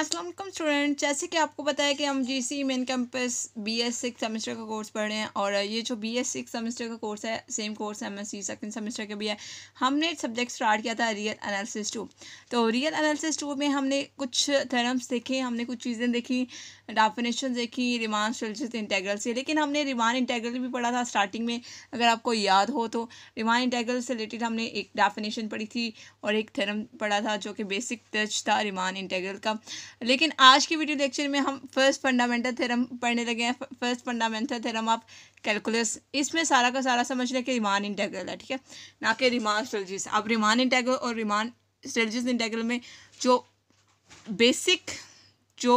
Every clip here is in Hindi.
असलम स्टूडेंट जैसे कि आपको पता है कि हम G C main campus B S six semester का कोर्स पढ़ रहे हैं और ये जो बी एस सिक्स सेमेस्टर का कोर्स है same course M S C second semester का भी है हमने सब्जेक्ट स्टार्ट किया था रियल एनालिसिस टू तो रियल एनालिसिस टू में हमने कुछ थेरम्स देखे हमने कुछ चीज़ें देखी डेफिनेशन देखी रिमान स्टलजिस इंटेग्रल से लेकिन हमने रिमान इंटेग्रल भी पढ़ा था स्टार्टिंग में अगर आपको याद हो तो रिमान इंटेग्रल से रिलेटेड हमने एक डेफिनेशन पढ़ी थी और एक थेरम पढ़ा था जो कि बेसिक टच था रिमान इंटेग्रल का लेकिन आज की वीडियो लेक्चर में हम फर्स्ट फंडामेंटल थ्योरम पढ़ने लगे हैं first fundamental theorem of calculus इसमें सारा का सारा समझ लें कि रिमान इंटेग्रल है ठीक है ना कि रिमान स्ट्रेलजीज अब रिमान इंटेग्रल और रिमान स्ट्रेलजीज इंटेग्रल में जो बेसिक जो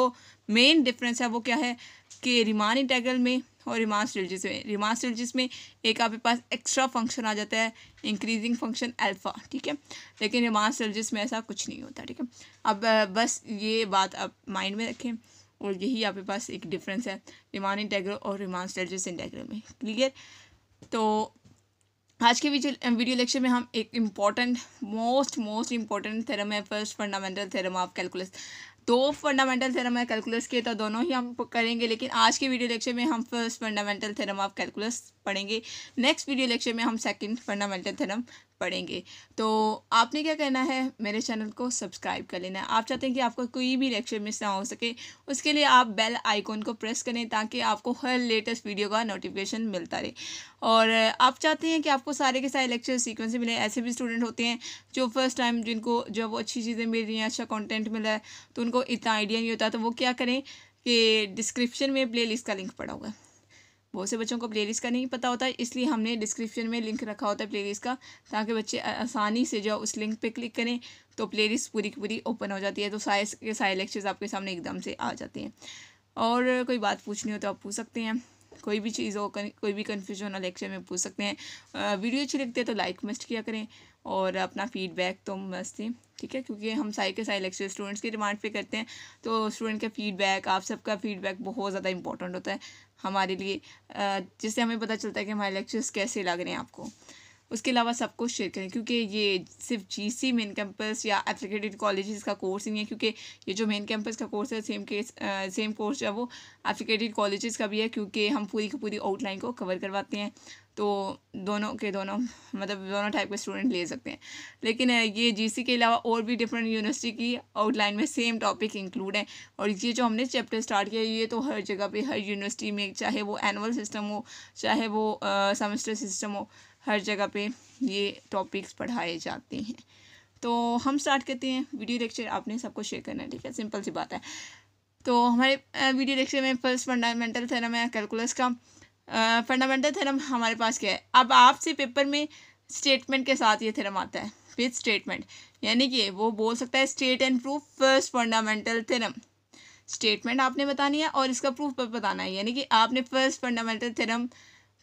मेन डिफरेंस है वो क्या है कि रिमान इंटेग्रल में और रिमांस डिजिस में रिमांस डिजिस में एक आपके पास एक्स्ट्रा फंक्शन आ जाता है इंक्रीजिंग फंक्शन अल्फ़ा ठीक है लेकिन रिमांस डिजिस में ऐसा कुछ नहीं होता ठीक है अब बस ये बात आप माइंड में रखें और यही आपके पास एक डिफरेंस है रिमान इंटेग्रो और रिमांस डिजिस इंटेग्रो में क्लियर तो आज के वीडियो लेक्चर में हम एक important most most important theorem है first fundamental theorem of calculus दो फंडामेंटल थेरम है कैलकुलस के तो दोनों ही हम करेंगे लेकिन आज के वीडियो लेक्चर में हम first fundamental theorem of calculus पढ़ेंगे नेक्स्ट वीडियो लेक्चर में हम सेकंड फंडामेंटल थेरम पढ़ेंगे तो आपने क्या करना है मेरे चैनल को सब्सक्राइब कर लेना है आप चाहते हैं कि आपका कोई भी लेक्चर मिस ना हो सके उसके लिए आप बेल आइकॉन को प्रेस करें ताकि आपको हर लेटेस्ट वीडियो का नोटिफिकेशन मिलता रहे और आप चाहते हैं कि आपको सारे के सारे लेक्चर सीक्वेंस मिले ऐसे भी स्टूडेंट होते हैं जो फर्स्ट टाइम जिनको जब अच्छी चीज़ें मिल रही हैं अच्छा कॉन्टेंट मिला है तो उनको इतना आइडिया नहीं होता तो वो क्या करें कि डिस्क्रिप्शन में लिस्ट का लिंक पड़ा होगा बहुत से बच्चों को प्ले का नहीं पता होता है इसलिए हमने डिस्क्रिप्शन में लिंक रखा होता है प्ले का ताकि बच्चे आसानी से जो उस लिंक पर क्लिक करें तो प्ले पूरी की पूरी ओपन हो जाती है तो सारे के सारे लेक्चर्स आपके सामने एकदम से आ जाते हैं और कोई बात पूछनी हो तो आप पूछ सकते हैं कोई भी चीज़ हो कोई भी कन्फ्यूजन हो लेक्चर में पूछ सकते हैं वीडियो अच्छी लगती है तो लाइक मस्ट किया करें और अपना फीडबैक तो मस्त ही ठीक है क्योंकि हम सारे के सारे लेक्चर स्टूडेंट्स की डिमांड पे करते हैं तो स्टूडेंट का फीडबैक आप सबका फीडबैक बहुत ज़्यादा इंपॉर्टेंट होता है हमारे लिए जिससे हमें पता चलता है कि हमारे लेक्चर्स कैसे लग रहे हैं आपको उसके अलावा सब कुछ शेयर करें क्योंकि ये सिर्फ जी सी मेन कैंपस या एप्लीकेटेड कॉलेजेस का कोर्स नहीं है क्योंकि ये जो मेन कैंपस का कोर्स है सेम केस सेम कोर्स जो है वो एप्लीकेटेड कॉलेजेस का भी है क्योंकि हम पूरी की पूरी आउटलाइन को कवर करवाते हैं तो दोनों के दोनों मतलब दोनों टाइप के स्टूडेंट ले सकते हैं लेकिन ये जीसी के अलावा और भी डिफरेंट यूनिवर्सिटी की आउटलाइन में सेम टॉपिक इंक्लूड है और ये जो हमने चैप्टर स्टार्ट किया ये तो हर जगह पे हर यूनिवर्सिटी में चाहे वो एनुअल सिस्टम हो चाहे वो सेमेस्टर सिस्टम हो हर जगह पे ये टॉपिक्स पढ़ाए जाते हैं तो हम स्टार्ट करते हैं वीडियो लेक्चर आपने सबको शेयर करना है ठीक है सिंपल सी बात है तो हमारे वीडियो लेक्चर में फर्स्ट फंडामेंटल थ्योरम है कैलकुलस का फंडामेंटल थेरम हमारे पास क्या है अब आपसे पेपर में स्टेटमेंट के साथ ये थेरम आता है विथ स्टेटमेंट यानी कि वो बोल सकता है state and proof first fundamental theorem statement आपने बतानी है और इसका प्रूफ बताना है यानी कि आपने फर्स्ट फंडामेंटल थेरम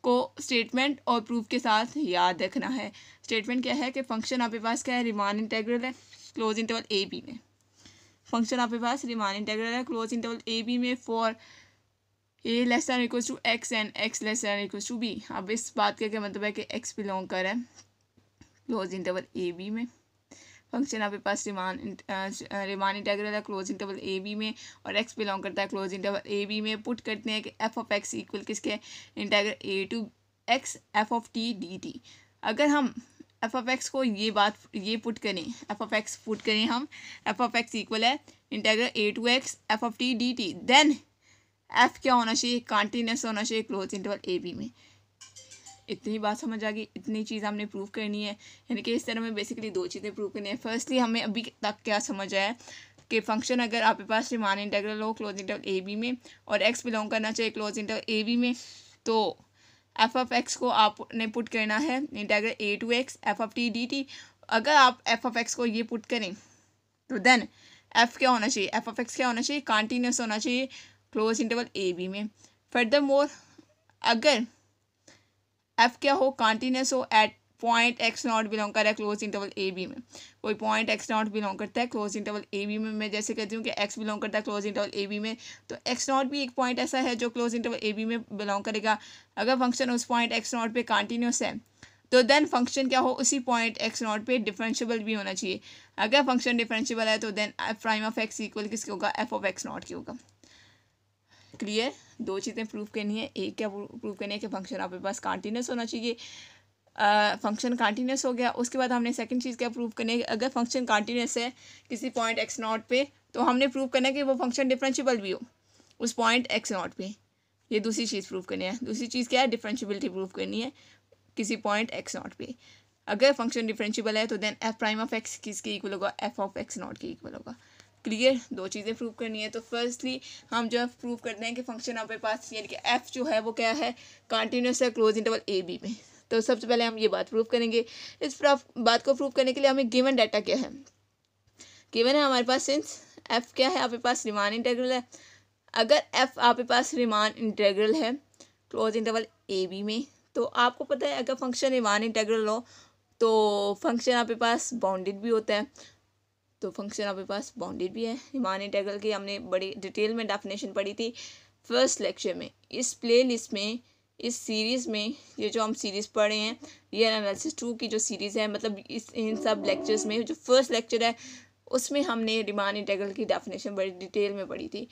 को स्टेटमेंट और प्रूफ के साथ याद रखना है स्टेटमेंट क्या है कि फंक्शन आपके पास क्या है रिमान इंटेग्रल है क्लोज इंटरवल ए बी में फंक्शन आपके पास रिमान इंटेग्रल है क्लोज इंटरवल ए बी में for A less than equals to X and X less than equals to B अब इस बात का क्या मतलब है कि एक्स बिलोंग कर रहा है क्लोज इंटरवल ए बी में फंक्शन आपके पास रिमान रिमान इंटेग्रल है क्लोज इंटरवल ए बी में और एक्स बिलोंग करता है क्लोजिंग इंटरवल ए बी में पुट करते हैं कि एफ ऑफ एक्स इक्वल किसके integral a to x f of t d t अगर हम एफ ऑफ एक्स को ये बात ये पुट करें एफ ऑफ एक्स पुट करें हम एफ ऑफ एक्स इक्वल है integral a to x f of t d t then f क्या होना चाहिए कॉन्टीन्यूस होना चाहिए क्लोज इंटरवल ए बी में इतनी बात समझ आ गई इतनी चीज़ हमने प्रूव करनी है यानी कि इस तरह में बेसिकली दो चीज़ें प्रूव करनी है फर्स्टली हमें अभी तक क्या समझ आया कि फंक्शन अगर आपके पास रिमान इंटरग्रल हो क्लोज इंटरवल ए बी में और एक्स बिलोंग करना चाहिए क्लोज इंटरवल ए बी में तो एफ ऑफ एक्स को आपने पुट करना है integral a to x f of t d t अगर आप एफ ऑफ एक्स को ये पुट करें तो देन एफ क्या होना चाहिए एफ ऑफ एक्स क्या होना चाहिए कॉन्टीन्यूस होना चाहिए क्लोज इंटरवल ए बी में फर्दर मोर अगर एफ क्या हो कॉन्टीन्यूस हो at point x naught belong कर रहा है क्लोज इंटरवल ए बी में कोई पॉइंट एक्स नॉट बिलोंग करता है क्लोज इंटरवल ए बी में मैं जैसे कहती हूँ कि एक्स बिलोंग करता है क्लोज इंटरवल ए बी में तो एक्स नॉट भी एक पॉइंट ऐसा है जो क्लोज इंटरवल ए बी में बिलोंग करेगा अगर फंक्शन उस पॉइंट एक्स नॉट पे कॉन्टीन्यूस है तो देन फंक्शन क्या हो उसी पॉइंट एक्स नॉट पर डिफ्रेंशियबल भी होना चाहिए अगर फंक्शन डिफ्रेंशियबल है तो then prime of x equal किसके होगा एफ ऑफ एक्स नॉट के होगा क्लियर दो चीज़ें प्रूव करनी है एक क्या प्रूव करनी है कि फंक्शन आपके पास कॉन्टीन्यूस होना चाहिए फंक्शन कॉन्टीन्यूस हो गया उसके बाद हमने सेकंड चीज़ क्या प्रूव करनी है अगर फंक्शन कॉन्टीन्यूस है किसी पॉइंट एक्स नॉट पे तो हमने प्रूव करना है कि वो फंक्शन डिफ्रेंशिबल भी हो उस पॉइंट एक्स नॉट पे ये दूसरी चीज़ प्रूव करनी है दूसरी चीज़ क्या है डिफ्रेंशिबिलिटी प्रूव करनी है किसी पॉइंट एक्स नॉट पे अगर फंक्शन डिफ्रेंशिबल है तो then f prime of x किसके इक्वल होगा एफ ऑफ एक्स नॉट के इक्वल होगा क्लियर दो चीज़ें प्रूव करनी है तो फर्स्टली हम जो है प्रूव करते हैं कि फंक्शन आपके पास यानी कि एफ़ जो है वो क्या है कॉन्टीन्यूस है क्लोज इंटरवल ए बी में तो सबसे पहले हम ये बात प्रूव करेंगे इस बात को प्रूव करने के लिए हमें गिवन डाटा क्या है गिवन है हमारे पास सिंस एफ़ क्या है आपके पास रिमान इंटेग्रल है अगर एफ़ आपके पास रिमान इंटेग्रल है क्लोज इंटरवल ए बी में तो आपको पता है अगर फंक्शन रिमान इंटेग्रल हो तो फंक्शन आपके पास बाउंडेड भी होता है तो फंक्शन आपके पास बाउंडेड भी है हिमान इंटेग्रल की हमने बड़ी डिटेल में डेफिनेशन पढ़ी थी फर्स्ट लेक्चर में इस प्ले लिस्ट में इस सीरीज़ में ये जो हम सीरीज़ पढ़े हैं रियल एनालिसिस टू की जो सीरीज़ है मतलब इस इन सब लेक्चर्स में जो फर्स्ट लेक्चर है उसमें हमने रिमान इंटेगल की डेफिनेशन बड़ी डिटेल में पढ़ी थी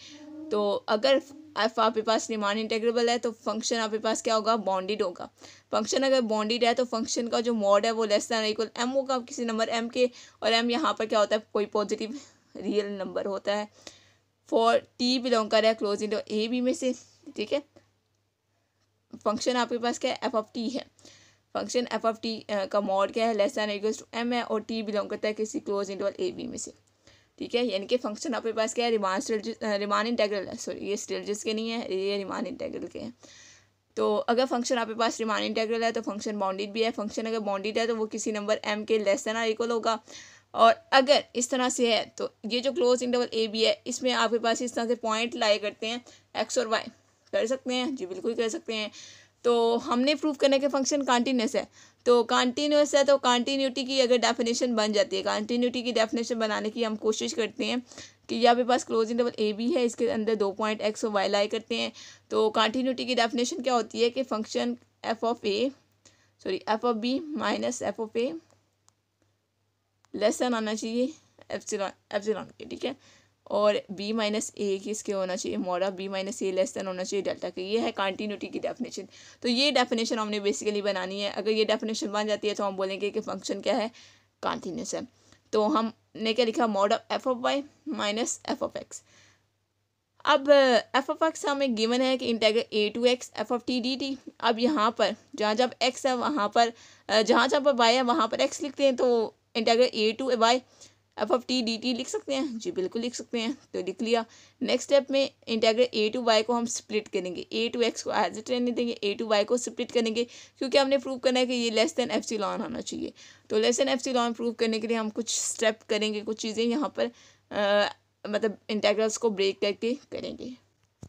तो अगर एफ आपके पास रिमान इंटेग्रेबल है तो फंक्शन आपके पास क्या होगा बाउंडेड होगा फंक्शन अगर बाउंडेड है तो फंक्शन का जो मॉड है वो लेस दैन इक्वल एम होगा किसी नंबर एम के और एम यहाँ पर क्या होता है कोई पॉजिटिव रियल नंबर होता है फॉर टी बिलोंग कर रहा है क्लोज इंटो ए बी में से ठीक है फंक्शन आपके पास क्या है एफ ऑफ टी है फंक्शन एफ ऑफ टी का मॉड क्या है less than equal to m है और टी बिलोंग करता है किसी क्लोज इंटरवल ए बी में से ठीक है यानी कि फंक्शन आपके पास क्या है रिमान रिमान इंटेग्रल है सॉरी ये स्टेलजिस के नहीं है ये रिमान इंटेग्रल के हैं तो अगर फंक्शन आपके पास रिमान इंटेग्रल है तो फंक्शन बाउंडेड भी है फंक्शन अगर बाउंडेड है तो वो किसी नंबर एम के लेस देन इक्वल होगा और अगर इस तरह से है तो ये जो क्लोज इंटरवल ए बी है इसमें आपके पास इस तरह से पॉइंट लाए करते हैं एक्स और वाई कर सकते हैं जी बिल्कुल कर सकते हैं तो हमने प्रूव करने के फंक्शन कॉन्टीन्यूस है तो कॉन्टीन्यूस है तो कॉन्टीन्यूटी की अगर डेफिनेशन बन जाती है कॉन्टीन्यूटी की डेफिनेशन बनाने की हम कोशिश करते हैं कि यहाँ पे पास क्लोजिंग इंटरवल ए बी है इसके अंदर दो पॉइंट एक्स और वाई लाई करते हैं तो कॉन्टीन्यूटी की डेफिनेशन क्या होती है कि function f of a sorry f of b minus f of a less than आना चाहिए एफ एफ के ठीक है और बी माइनस ए किसके होना चाहिए mod of b minus a less than होना चाहिए डेल्टा के ये है कंटिन्यूटी की डेफिनेशन तो ये डेफिनेशन हमने बेसिकली बनानी है अगर ये डेफिनेशन बन जाती है तो हम बोलेंगे कि फंक्शन क्या है कॉन्टीन्यूस है तो हमने क्या लिखा mod of f of y minus f of x अब एफ ऑफ एक्स हमें गिवन है कि integral a to x f of t d t अब यहाँ पर जहाँ जब एक्स है वहाँ पर जहाँ जहाँ पर वाई है वहाँ पर एक्स लिखते हैं तो integral a to y f of t d t लिख सकते हैं जी बिल्कुल लिख सकते हैं तो लिख लिया नेक्स्ट स्टेप में इंटेग्रेट ए टू वाई को हम स्प्लिट करेंगे ए टू एक्स को एज इट रहने देंगे ए टू वाई को स्प्लिट करेंगे क्योंकि हमने प्रूव करना है कि ये less than F C epsilon होना चाहिए तो less than F C epsilon prove करने के लिए हम कुछ स्टेप करेंगे कुछ चीज़ें यहाँ पर आ, मतलब इंटेग्रल्स को ब्रेक करके करेंगे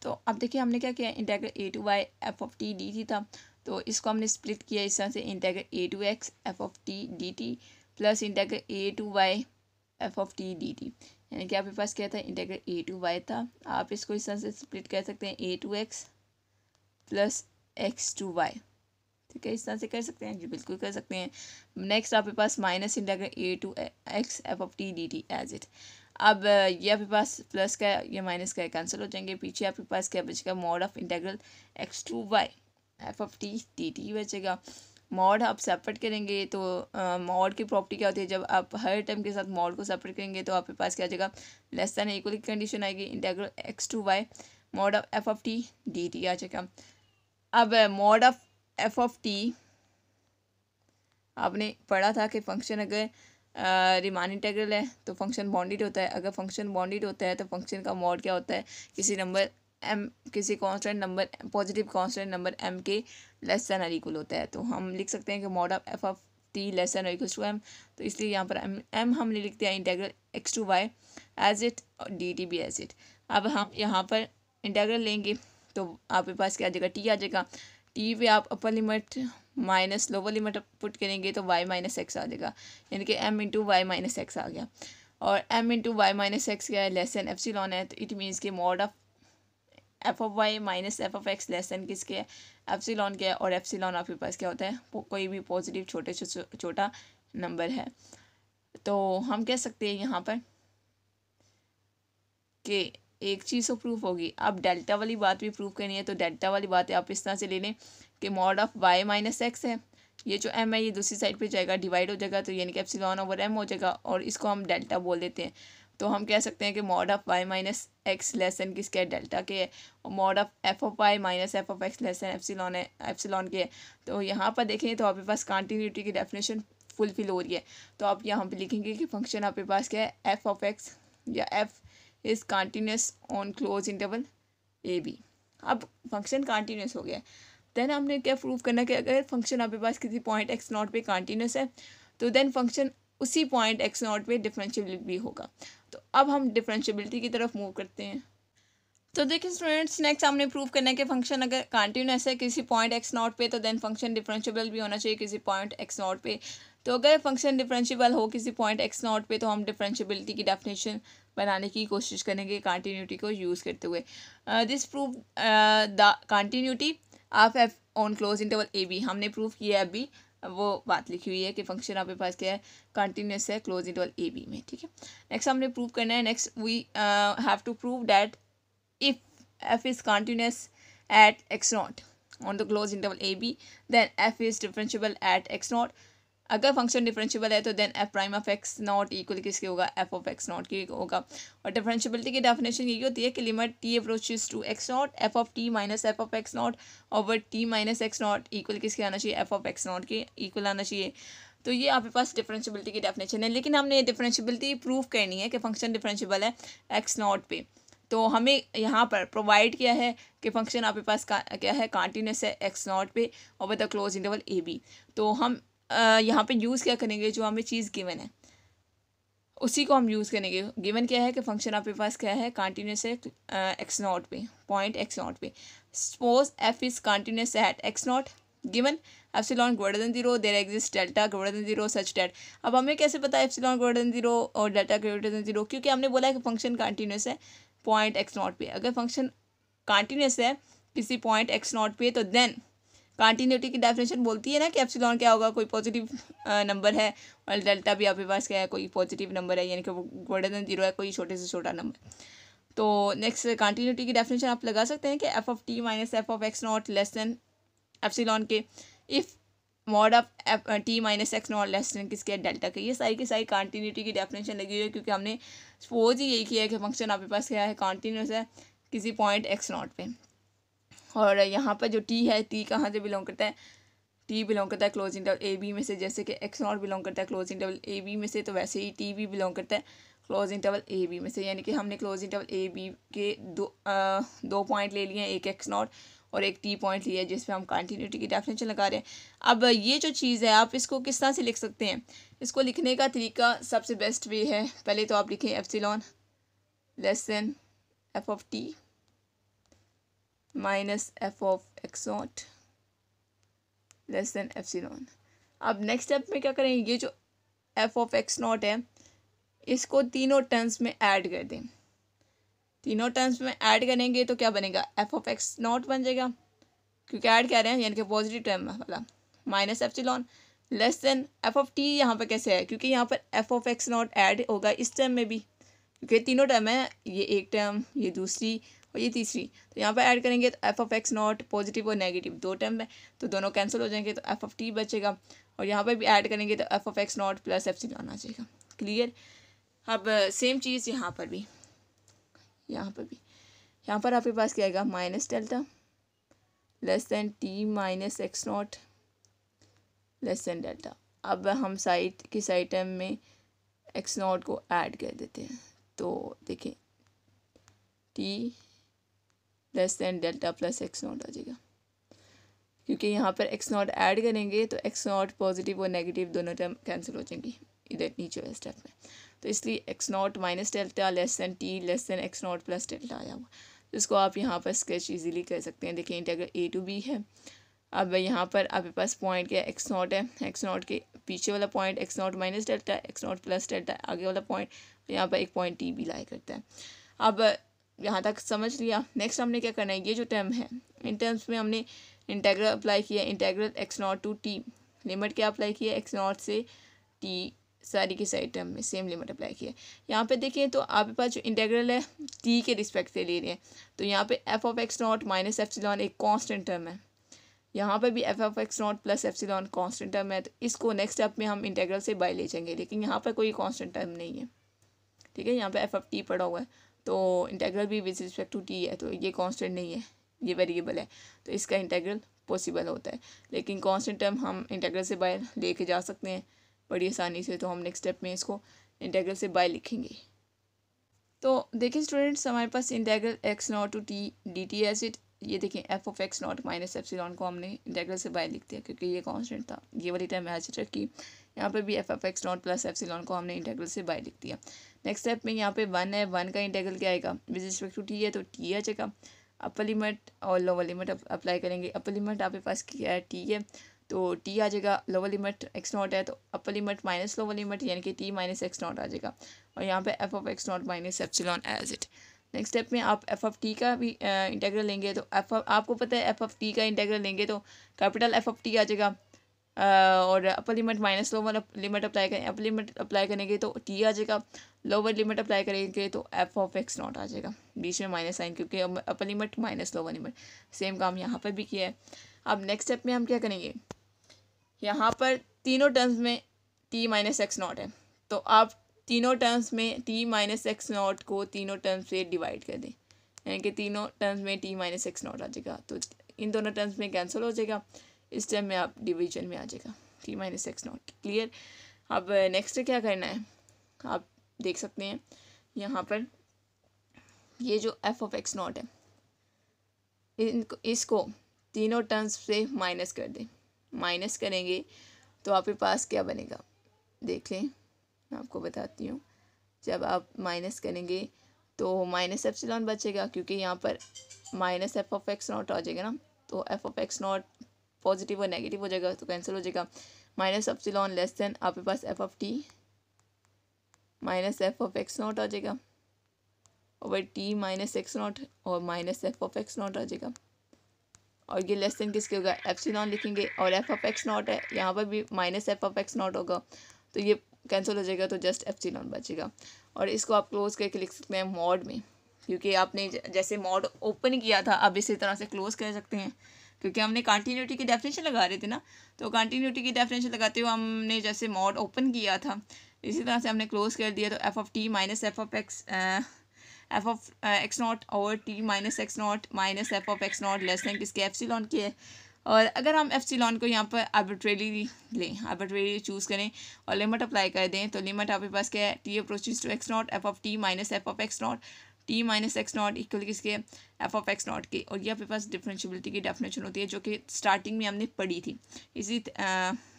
तो अब देखिए हमने क्या किया integral a to y f of t d t था तो इसको हमने स्प्लिट किया इस तरह से integral a to x f of t d t plus integral a to y f of t d t यानी कि आपके पास क्या था इंटीग्रल ए टू वाई था आप इसको इस तरह से स्प्लिट कर सकते हैं a to x plus x to y ठीक है इस तरह से कर सकते हैं जी बिल्कुल कर सकते हैं नेक्स्ट आपके पास minus integral a to x f of t d t as it अब ये आपके पास प्लस का या माइनस का कैंसिल हो जाएंगे पीछे आपके पास क्या बचेगा mod of integral x to y f of t d t बचेगा मॉड आप सेपरेट करेंगे तो मॉड की प्रॉपर्टी क्या होती है जब आप हर टर्म के साथ मॉड को सेपरेट करेंगे तो आपके पास क्या आ जाएगा लेस दैन इक्वल की कंडीशन आएगी integral x to y mod of f of t d t आ जाएगा अब mod of f of t आपने पढ़ा था कि फंक्शन अगर रिमान इंटेग्रल है तो फंक्शन बाउंडेड होता है अगर फंक्शन बाउंडेड होता है तो फंक्शन का मॉड क्या होता है किसी नंबर एम किसी constant number positive constant number m के लेस देन और इक्वल होता है तो हम लिख सकते हैं कि mod of f of t less than और इक्वल टू एम तो इसलिए यहाँ पर एम एम हम लिखते हैं integral x to y as it और डी टी भी एज इट अब हम यहाँ पर इंटेग्रल लेंगे तो आपके पास क्या आ जाएगा टी आ जाएगा टी पे आप upper limit minus lower limit put करेंगे तो वाई माइनस एक्स आ जाएगा यानी कि m into y minus x आ गया और m into y minus x क्या है लेस एन एफ है तो इट मीन्स के mod of f of y minus f of x less than किसके लॉन के और एप्सिलॉन आपके पास क्या होता है कोई भी पॉजिटिव छोटे छोटा नंबर है तो हम कह सकते हैं यहाँ पर कि एक चीज़ तो प्रूफ होगी अब डेल्टा वाली बात भी प्रूफ करनी है तो डेल्टा वाली बात है आप इस तरह से ले लें कि mod of y minus x है ये जो एम है ये दूसरी साइड पे जाएगा डिवाइड हो जाएगा तो यानी कि लॉन ओवर एम हो जाएगा और इसको हम डेल्टा बोल देते हैं तो हम कह सकते हैं कि mod of y minus x less than किसके है डेल्टा के है और mod of f of y minus f of x less than epsilon है एप्सिलॉन के है तो यहाँ पर देखें तो आपके पास कॉन्टीन्यूटी की डेफिनेशन फुलफिल हो रही है तो आप यहाँ पर लिखेंगे कि फंक्शन आपके पास क्या है एफ ऑफ एक्स या f is continuous on close interval A b अब फंक्शन कॉन्टीन्यूस हो गया है देन हमने क्या प्रूव करना कि अगर फंक्शन आपके पास किसी पॉइंट एक्स नॉट पे कॉन्टीन्यूस है तो देन फंक्शन उसी पॉइंट एक्स नॉट पे डिफ्रेंशियबिलिटी भी होगा तो अब हम डिफ्रेंशियबिलिटी की तरफ मूव करते हैं तो देखिए स्टूडेंट्स नेक्स्ट हमने प्रूव करना है कि फंक्शन अगर कंटिन्यूस है किसी पॉइंट एक्स नॉट पे तो देन फंक्शन डिफ्रेंशियबल भी होना चाहिए किसी पॉइंट एक्स नॉट पे तो अगर फंक्शन डिफ्रेंशियबल हो किसी पॉइंट एक्स नॉट पे तो हम डिफ्रेंशियबिलिटी की डेफिनेशन बनाने की कोशिश करेंगे कॉन्टीन्यूटी को यूज़ करते हुए this prove the continuity of f on close interval A b हमने प्रूव किया है अभी वो बात लिखी हुई है कि फंक्शन आपके पास क्या है कंटिन्यूस है क्लोज इंटरवल ए बी में ठीक है नेक्स्ट हमने प्रूव करना है next we have to prove that if f is continuous at x naught on the close interval A b then f is differentiable at x naught अगर फंक्शन डिफरेंशियबल है तो then f prime of x naught equal किसके होगा एफ ऑफ एक्स नॉट की होगा और डिफरेंशियबिलिटी की डेफिनेशन यही होती है कि limit t approaches to x naught f of t minus f of x naught over t minus x naught equal किसके आना चाहिए एफ ऑफ एक्स नॉट के इक्वल आना चाहिए तो ये आपके पास डिफरेंशियबिलिटी की डेफिनेशन है लेकिन हमने डिफरेंशियबिलिटी प्रूव करनी है कि फंक्शन डिफरेंशियबल है एक्स नॉट पे तो हमें यहाँ पर प्रोवाइड किया है कि फंक्शन आपके पास का, क्या है कॉन्टीन्यूस है एक्स नॉट पे और with the close interval A b तो हम यहाँ पे यूज़ क्या करेंगे जो हमें चीज़ गिवन है उसी को हम यूज़ करेंगे गिवन क्या है कि फंक्शन आपके पास क्या है कॉन्टीन्यूस है एक्स नॉट पे पॉइंट एक्स नॉट पे suppose f is continuous at x naught given epsilon greater than zero there exist delta greater than zero such that अब हमें कैसे पता है एप्सिलॉन ग्रेटर देन जीरो और डेल्टा ग्रेटर देन जीरो क्योंकि हमने बोला है कि फंक्शन कॉन्टीन्यूस है पॉइंट एक्स नॉट पे अगर फंक्शन कॉन्टीन्यूस है किसी पॉइंट एक्स नॉट पे तो देन कॉन्टीन्यूटी की डेफिनेशन बोलती है ना कि एप्सिलॉन क्या होगा कोई पॉजिटिव नंबर है और डेल्टा भी आपके पास क्या है कोई पॉजिटिव नंबर है यानी कि वो ग्रेटर देन जीरो है कोई छोटे से छोटा नंबर तो नेक्स्ट कॉन्टीन्यूटी की डेफिनेशन आप लगा सकते हैं कि f of t minus f of x naught less than epsilon के if mod of f t minus x naught less than किसके डेल्टा के ये सारी की सारी कॉन्टीन्यूटी की डेफिनेशन लगी हुई है क्योंकि हमने सपोज ही यही किया है कि फंक्शन आपके पास क्या है कॉन्टीन्यूस है किसी पॉइंट एक्स नॉट पे और यहाँ पर जो टी है टी कहाँ से बिलोंग करता है टी बिलोंग करता है क्लोज इंटरवल ए बी में से जैसे कि एक्स नॉट बिलोंग करता है क्लोज इंटरवल ए बी में से तो वैसे ही टी भी बिलोंग करता है क्लोज इंटरवल ए बी में से यानी कि हमने क्लोज इंटरवल ए बी के दो आ, दो पॉइंट ले लिए हैं एक एक्स नॉट और एक टी पॉइंट लिया है जिस पर हम कंटिन्यूटी की डेफिनेशन लगा रहे हैं अब ये जो चीज़ है आप इसको किस तरह से लिख सकते हैं इसको लिखने का तरीका सबसे बेस्ट वे है पहले तो आप लिखें epsilon less than f of t minus f of x naught less than epsilon अब नेक्स्ट स्टेप में क्या करेंगे ये जो एफ ऑफ एक्स नॉट है इसको तीनों टर्म्स में ऐड कर दें तीनों टर्म्स में ऐड करेंगे तो क्या बनेगा एफ ऑफ एक्स नॉट बन जाएगा क्योंकि ऐड कह रहे हैं यानी कि पॉजिटिव टर्म वाला minus epsilon less than f of t यहाँ पर कैसे है क्योंकि यहाँ पर f of x naught add होगा इस टर्म में भी क्योंकि तीनों टर्म है ये एक टर्म ये दूसरी और ये तीसरी तो यहाँ पर ऐड करेंगे तो f of x naught positive और नेगेटिव दो टर्म है तो दोनों कैंसिल हो जाएंगे तो एफ ऑफ टी बचेगा और यहाँ पर भी ऐड करेंगे तो f of x naught plus epsilon आना चाहिएगा क्लियर अब सेम चीज़ यहाँ पर भी यहाँ पर भी यहाँ पर आपके पास क्या आएगा minus delta less than t minus x naught less than delta अब हम साइड किस साइड टर्म में एक्स नॉट को ऐड कर देते हैं तो देखें t less than delta plus x naught आ जाएगा क्योंकि यहाँ पर एक्स नॉट ऐड करेंगे तो एक्स नॉट पॉजिटिव और नेगेटिव दोनों टर्म कैंसिल हो जाएंगी इधर नीचे वाले स्टेप में तो इसलिए x naught minus delta less than t less than x naught plus delta आया हुआ तो इसको आप यहाँ पर स्केच इजीली कर सकते हैं देखिए इंटेग्रल ए टू बी है अब यहाँ पर आपके पास पॉइंट क्या एक्स नॉट है एक्स नॉट के पीछे वाला point x naught minus delta x naught plus delta आगे वाला पॉइंट यहाँ पर एक पॉइंट टी भी लाया करता है अब यहाँ तक समझ लिया नेक्स्ट हमने क्या करना है ये जो टर्म है इन टर्म्स में हमने इंटेग्रल अप्लाई किया integral x naught to t limit क्या अप्लाई किया एक्स नॉट से टी सारी की सारी टर्म में सेम लिमिट अप्लाई किया यहाँ पे देखें तो आपके पास जो इंटेग्रल है टी के रिस्पेक्ट से ले रहे हैं तो यहाँ पे f of x naught minus epsilon एक कांस्टेंट टर्म है यहाँ पे भी f of x naught plus epsilon constant term है तो इसको नेक्स्ट स्टेप में हम इंटेग्रल से बाय ले जाएंगे लेकिन यहाँ पर कोई कॉन्स्टेंट टर्म नहीं है ठीक है यहाँ पर एफ ऑफ टी पड़ा हुआ है तो इंटेग्रल भी विद रिस्पेक्ट टू टी है तो ये कांस्टेंट नहीं है ये वेरिएबल है तो इसका इंटेग्रल पॉसिबल होता है लेकिन कांस्टेंट टर्म हम इंटेग्रल से बाय लेके जा सकते हैं बड़ी आसानी से तो हम नेक्स्ट स्टेप में इसको इंटेग्रल से बाय लिखेंगे तो देखिए स्टूडेंट्स हमारे पास integral x naught to t d t as it ये देखें f of x naught minus epsilon को हमने इंटेग्रल से बाय लिख दिया क्योंकि ये कॉन्स्टेंट था ये वाली टर्म आज रखी यहाँ पर भी f of x naught plus epsilon को हमने इंटेग्रल से बाय लिख दिया नेक्स्ट स्टेप में यहाँ पे वन है वन का इंटेगल क्या आएगा विद रिस्पेक्ट टू टी है तो टी आ जाएगा अपर लिमिट और लोअर लिमिट अप्लाई करेंगे अपर लिमिट आपके पास क्या है टी है तो टी आ जाएगा लोअर लिमिट एक्स नॉट है तो upper limit minus lower limit यानी कि टी माइनस एक्स नॉट आ जाएगा और यहाँ पे f of x naught minus epsilon as it next step में आप एफ ऑफ टी का भी इंटेग्रल लेंगे तो एफ आपको पता है एफ ऑफ टी का इंटेग्रल लेंगे तो कैपिटल एफ ऑफ टी आ जाएगा Uh, और upper limit minus lower limit apply करें अपर लिमिट अप्लाई करेंगे तो टी आ जाएगा लोअर लिमिट अप्लाई करेंगे तो एफ ऑफ एक्स नॉट आ जाएगा बीच में माइनस साइन क्योंकि upper limit minus lower limit same काम यहाँ पर भी किया है अब नेक्स्ट स्टेप में हम क्या करेंगे यहाँ पर तीनों टर्म्स में टी माइनस एक्स नॉट है तो आप तीनों टर्म्स में टी माइनस एक्स नॉट को तीनों टर्म्स से डिवाइड कर दें यानी कि तीनों टर्म्स में टी माइनस एक्स नॉट आ जाएगा तो इन दोनों टर्म्स में कैंसिल हो जाएगा इस टाइम में आप डिवीजन में आ जाएगा three minus x naught clear अब नेक्स्ट uh, क्या करना है आप देख सकते हैं यहाँ पर ये जो एफ ऑफ एक्स नॉट है इनको इसको तीनों टर्म्स से माइनस कर दें माइनस करेंगे तो आपके पास क्या बनेगा देख लें मैं आपको बताती हूँ जब आप माइनस करेंगे तो माइनस एप्सिलॉन बचेगा क्योंकि यहाँ पर minus f of x naught आ जाएगा ना तो f of x naught positive और नेगेटिव हो जाएगा तो कैंसिल हो जाएगा माइनस लॉन लेस देन आपके पास f of t minus f of x naught आ जाएगा और भाई टी माइनस एक्स नॉट और minus f of x naught आ जाएगा और ये लेस देन किसके होगा एफ एप्सिलॉन लिखेंगे और एफ ऑफ एक्स नॉट है यहाँ पर भी minus f of x naught होगा तो ये कैंसिल हो जाएगा तो जस्ट एफ एप्सिलॉन बचेगा और इसको आप क्लोज करके लिख सकते हैं मॉड में क्योंकि आपने जैसे मॉड ओपन किया था अब इसी तरह से क्लोज कर सकते हैं क्योंकि हमने कंटिन्यूटी की डेफिनेशन लगा रहे थे ना तो कंटिन्यूटी की डेफिनेशन लगाते हुए हमने जैसे मॉड ओपन किया था इसी तरह से हमने क्लोज कर दिया तो f of t minus f of x f of x naught और t minus x naught minus f of x naught less than किसके एफ सी लॉन के है और अगर हम एफ सी लॉन को यहाँ पर आर्बिट्रेली लें आर्बिट्रेली चूज़ करें और लिमिट अप्लाई कर दें तो लिमिट आपके पास क्या है t approaches to x naught f of t minus f of x naught t minus x naught equal किसके एफ ऑफ एक्स नॉट के और ये आपके पास डिफ्रेंशियबिलिटी की डेफिनेशन होती है जो कि स्टार्टिंग में हमने पढ़ी थी इसी आ,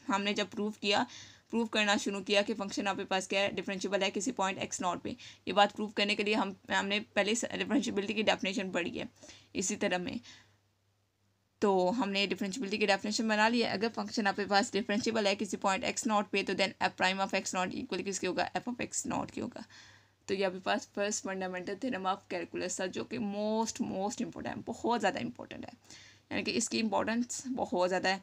हमने जब प्रूव किया प्रूव करना शुरू किया कि फंक्शन आपके पास क्या है डिफ्रेंशियबल है किसी पॉइंट एक्स नॉट पर यह बात प्रूव करने के लिए हम हमने पहले डिफ्रेंशियबिलिटी की डेफिनेशन पढ़ी है इसी तरह में तो हमने डिफ्रेंशियबिलिटी की डेफिनेशन बना ली है अगर फंक्शन आपके पास डिफ्रेंशियबल है किसी पॉइंट एक्स नॉट पे तो then f prime of x naught equal किसके होगा एफ ऑफ एक्स नॉट के होगा तो ये आपके पास first fundamental theorem of calculus था जो कि मोस्ट मोस्ट इंपॉर्टेंट बहुत ज़्यादा इंपॉर्टेंट है यानी कि इसकी इंपॉर्टेंस बहुत ज़्यादा है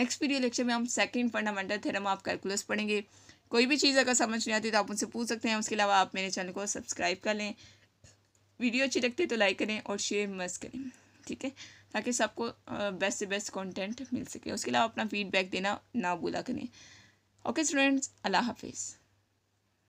नेक्स्ट वीडियो लेक्चर में हम second fundamental theorem of calculus पढ़ेंगे कोई भी चीज़ अगर समझ नहीं आती तो आप उनसे पूछ सकते हैं उसके अलावा आप मेरे चैनल को सब्सक्राइब कर लें वीडियो अच्छी लगती है तो लाइक करें और शेयर मस्त करें ठीक है ताकि सबको बेस्ट से बेस्ट कॉन्टेंट मिल सके उसके अलावा अपना फीडबैक देना ना भूला करें ओके स्टूडेंट्स अल्लाह हाफिज़